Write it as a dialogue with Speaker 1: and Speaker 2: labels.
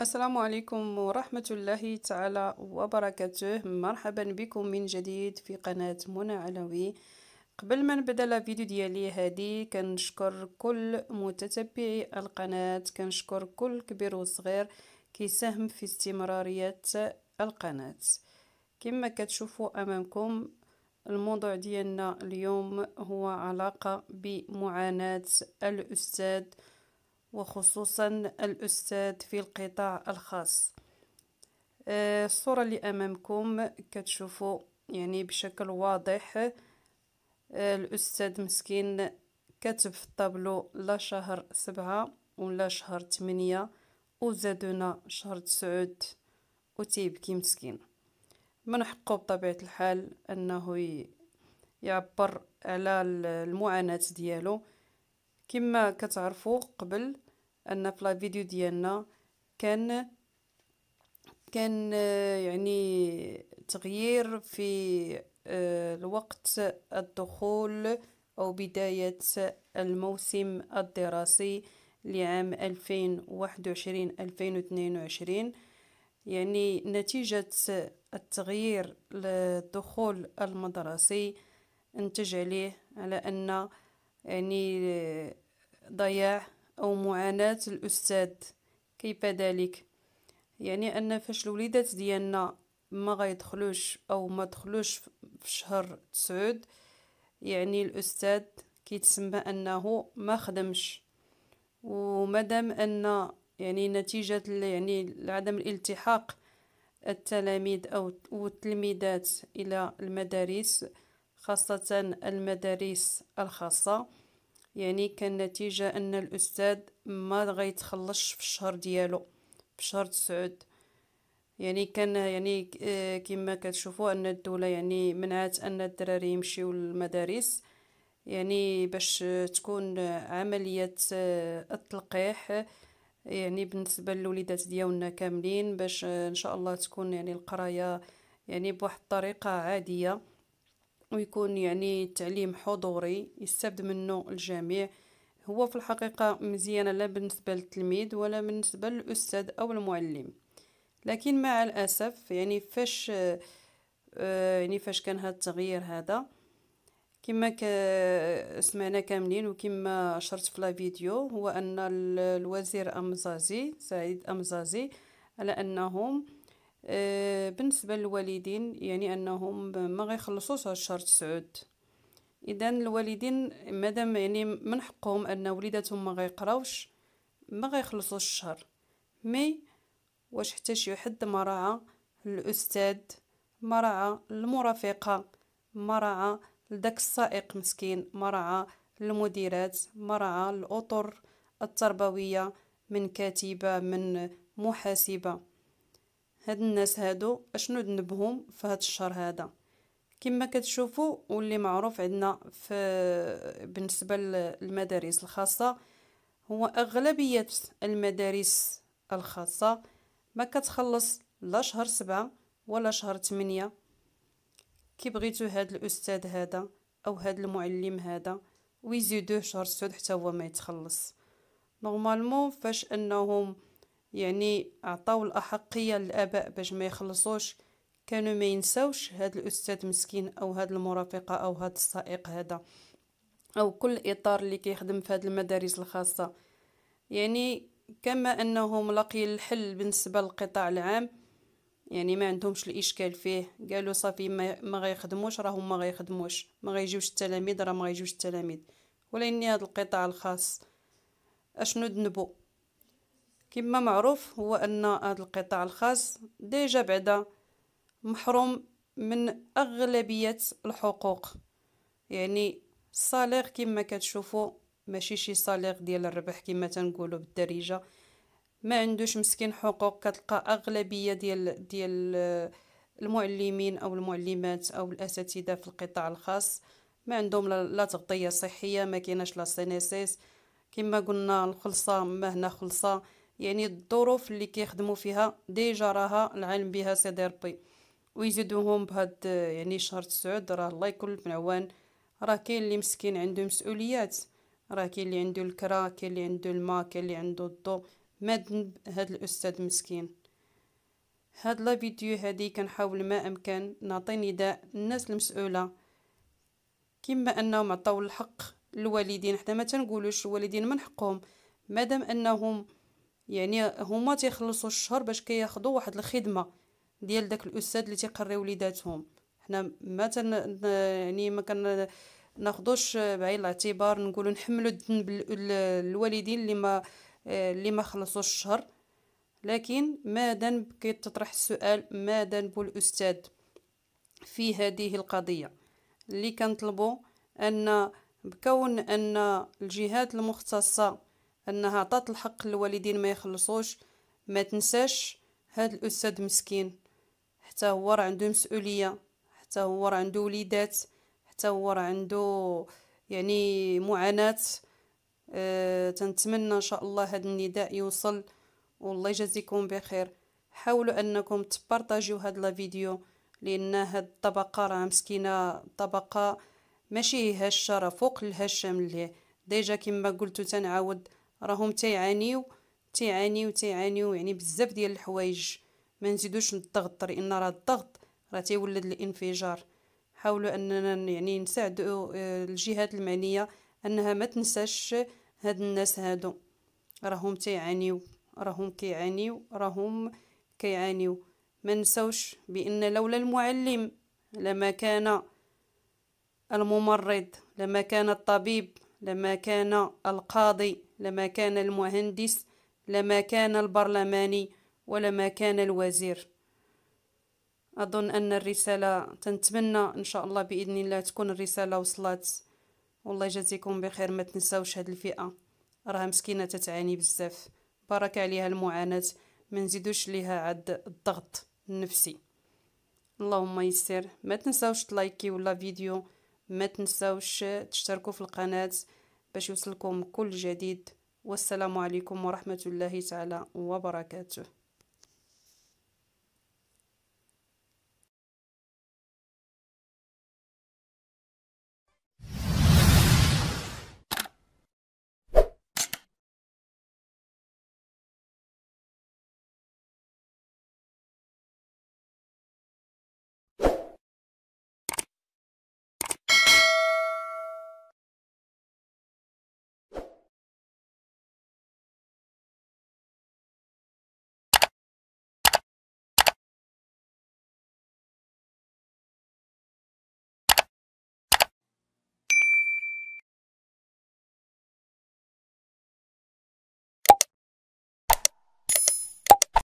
Speaker 1: السلام عليكم ورحمة الله تعالى وبركاته مرحبا بكم من جديد في قناة منى علوي قبل ما نبدا الفيديو ديالي هادي كنشكر كل متتبعي القناة كنشكر كل كبير وصغير كيساهم في استمرارية القناة كما كتشوفوا أمامكم الموضوع ديالنا اليوم هو علاقة بمعاناة الأستاذ وخصوصا الأستاذ في القطاع الخاص آه، الصورة اللي أمامكم كتشوفوا يعني بشكل واضح آه، الأستاذ مسكين كتب في الطابلو لا شهر سبعة ولا شهر تمنية وزادونا شهر تسعود وتيبكي مسكين من حقه بطبيعة الحال أنه يعبر على المعاناة ديالو كما كتعرفوا قبل ان في لا فيديو ديالنا كان كان آه، يعني تغيير في آه، الوقت الدخول أو بداية الموسم الدراسي لعام 2021-2022 يعني نتيجة التغيير للدخول المدرسي نتج عليه على أن يعني آه، ضياع أو معاناة الأستاذ كيف ذلك يعني أن فاش الوليدات ديالنا ما غيدخلوش أو ما دخلوش في شهر تسعود يعني الأستاذ كيتسمى أنه ما خدمش ومادام أن يعني نتيجة يعني عدم الالتحاق التلاميذ أو والتلميذات إلى المدارس خاصة المدارس الخاصة يعني كان نتيجة أن الأستاذ ما غيتخلصش في الشهر ديالو في شهر تسعود يعني كان يعني آه، كما كتشوفوا أن الدولة يعني منعت أن الدراري يمشيو للمدارس يعني باش تكون عملية آه، التلقيح يعني بالنسبة للوليدات ديالنا كاملين باش إن شاء الله تكون يعني القراية يعني بواحد الطريقة عادية ويكون يعني تعليم حضوري يستفد منه الجميع هو في الحقيقة مزيانة لا بالنسبة للتلميذ ولا بالنسبة للأستاذ أو المعلم لكن مع الأسف يعني فاش آه، يعني فاش كان هذا التغيير هذا كما سمعنا كاملين وكما شرت في الفيديو هو أن الوزير أمزازي سعيد أمزازي على أنهم آه، بالنسبه للوالدين يعني انهم ما غيخلصوش الشهر تسعود اذا الوالدين مادام يعني من حقهم ان وليداتهم ما غيقراوش ما غيخلصوش الشهر مي واش حتى شي حد ما راعى الاستاذ ما راعى المرافقه ما راعى لداك السائق مسكين ما راعى المديرات ما راعى الاطر التربويه من كاتبه من محاسبه هاد الناس هادو اشنو ذنبهم في هاد الشهر هذا كما كتشوفوا واللي معروف عندنا في بالنسبه للمدارس الخاصه هو اغلبيه المدارس الخاصه ما كتخلص لا شهر سبعة ولا شهر ثمانية كي بغيتو هاد الاستاذ هذا او هاد المعلم هذا ويزيدوه شهر سود حتى هو ما يتخلص نورمالمون فاش انهم يعني عطاو الاحقيه للاباء باش ما يخلصوش كانوا ما ينساوش هاد الاستاذ مسكين او هاد المرافقه او هاد السائق هذا او كل اطار اللي كيخدم في هاد المدارس الخاصه يعني كما انهم لقي الحل بالنسبه للقطاع العام يعني ما عندهمش الاشكال فيه قالوا صافي ما, ما غيخدموش راهم ما غيخدموش ما غيجيوش التلاميذ راه ما غيجيوش التلاميذ ولكن هذا القطاع الخاص اشنو ذنبو كما معروف هو ان هذا القطاع الخاص ديجا بعدا محروم من اغلبيه الحقوق يعني الصالير كما كتشوفوا ماشي شي صالير ديال الربح كما تنقولوا بالدارجه ما عندوش مسكين حقوق كتلقى اغلبيه ديال ديال المعلمين او المعلمات او الاساتذه في القطاع الخاص ما عندهم لا تغطيه صحيه ما كايناش لا سينيسيس كما قلنا الخلصه ما هنا خلصه يعني الظروف اللي كيخدموا فيها ديجا راها العالم بها سي ربي ويزيدوهم بهاد يعني شهر تسعود راه الله يكون في العوان راه كاين اللي مسكين عنده مسؤوليات راه كاين اللي عنده الكرا كاين اللي عنده الماء كاين اللي عنده الضو ما ذنب هاد الاستاذ مسكين هاد لا فيديو هادي كنحاول ما امكن نعطي نداء الناس المسؤوله كما انهم عطاو الحق للوالدين حتى ما تنقولوش الوالدين من حقهم مادام انهم يعني هما تيخلصوا الشهر باش كياخذوا واحد الخدمه ديال داك الاستاذ اللي تيقريو وليداتهم حنا ما تن يعني ما كان ناخذوش بعين الاعتبار نقولوا نحملوا الذنب الوالدين اللي ما اللي ما خلصوا الشهر لكن ما ذنب كيتطرح السؤال ما ذنب الاستاذ في هذه القضيه اللي كنطلبوا ان بكون ان الجهات المختصه انها عطات الحق للوالدين ما يخلصوش ما تنساش هاد الاستاذ مسكين حتى هو راه عنده مسؤوليه حتى هو راه عنده وليدات حتى هو راه عنده يعني معاناه أه تنتمنى ان شاء الله هذا النداء يوصل والله يجازيكم بخير حاولوا انكم تبارطاجيو هاد لا فيديو لان هاد الطبقه راه مسكينه طبقه ماشي هشه راه فوق الهشه ملي ديجا كما قلتو تنعاود راهم تيعانيو تيعانيو تيعانيو يعني بزاف ديال الحوايج ما نزيدوش الضغط لان راه الضغط راه تيولد الانفجار حاولوا اننا يعني نساعدوا آه، الجهات المعنيه انها ما تنساش هاد الناس هادو راهم تيعانيو راهم كيعانيو راهم كيعانيو ما نساوش بان لولا المعلم لما كان الممرض لما كان الطبيب لما كان القاضي لما كان المهندس لما كان البرلماني ولما كان الوزير أظن أن الرسالة تنتمنى إن شاء الله بإذن الله تكون الرسالة وصلت والله يجازيكم بخير ما تنساوش هاد الفئة راها مسكينة تتعاني بزاف بارك عليها المعاناة ما نزيدوش ليها عاد الضغط النفسي اللهم يسر ما تنساوش تلايكي ولا فيديو ما تنساوش تشتركوا في القناه باش يوصلكم كل جديد والسلام عليكم ورحمة الله تعالى وبركاته